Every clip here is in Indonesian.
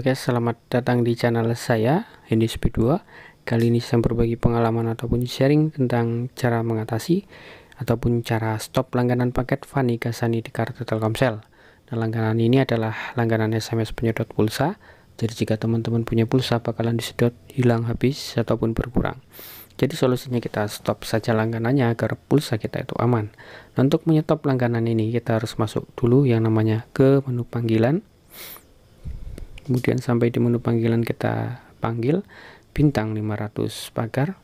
Halo guys, selamat datang di channel saya, Hendy Speed 2 Kali ini saya berbagi pengalaman ataupun sharing tentang cara mengatasi Ataupun cara stop langganan paket Fani Kasani di kartu Telkomsel Nah langganan ini adalah langganan SMS penyedot pulsa Jadi jika teman-teman punya pulsa bakalan disedot hilang habis ataupun berkurang jadi solusinya kita stop saja langganannya agar pulsa kita itu aman. Nah, untuk menyetop langganan ini kita harus masuk dulu yang namanya ke menu panggilan kemudian sampai di menu panggilan kita panggil bintang 500 pagar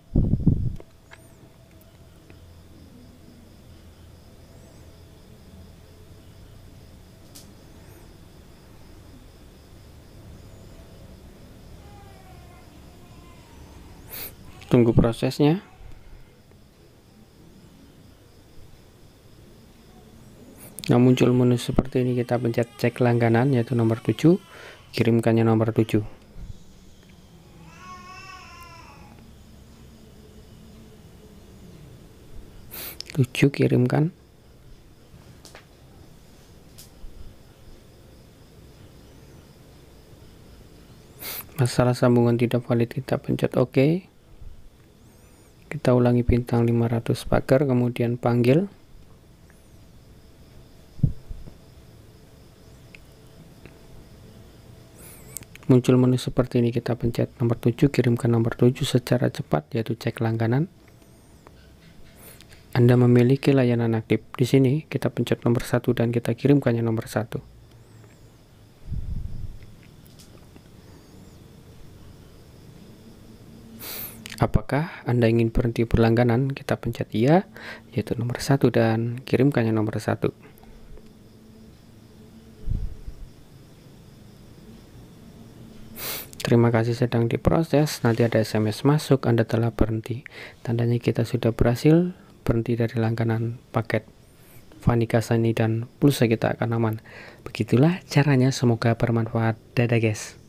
tunggu prosesnya nah muncul menu seperti ini kita pencet cek langganan yaitu nomor 7 kirimkannya nomor 7 7 kirimkan masalah sambungan tidak valid kita pencet ok kita ulangi bintang 500 pagar kemudian panggil muncul menu seperti ini kita pencet nomor 7 kirimkan nomor 7 secara cepat yaitu cek langganan anda memiliki layanan aktif. Di sini kita pencet nomor 1 dan kita kirimkannya nomor 1. Apakah Anda ingin berhenti berlangganan? Kita pencet iya, yaitu nomor 1 dan kirimkannya nomor 1. Terima kasih sedang diproses, nanti ada SMS masuk, Anda telah berhenti. Tandanya kita sudah berhasil berhenti dari langganan paket Vanika Sani dan pulsa kita akan aman. Begitulah caranya, semoga bermanfaat. Dadah guys.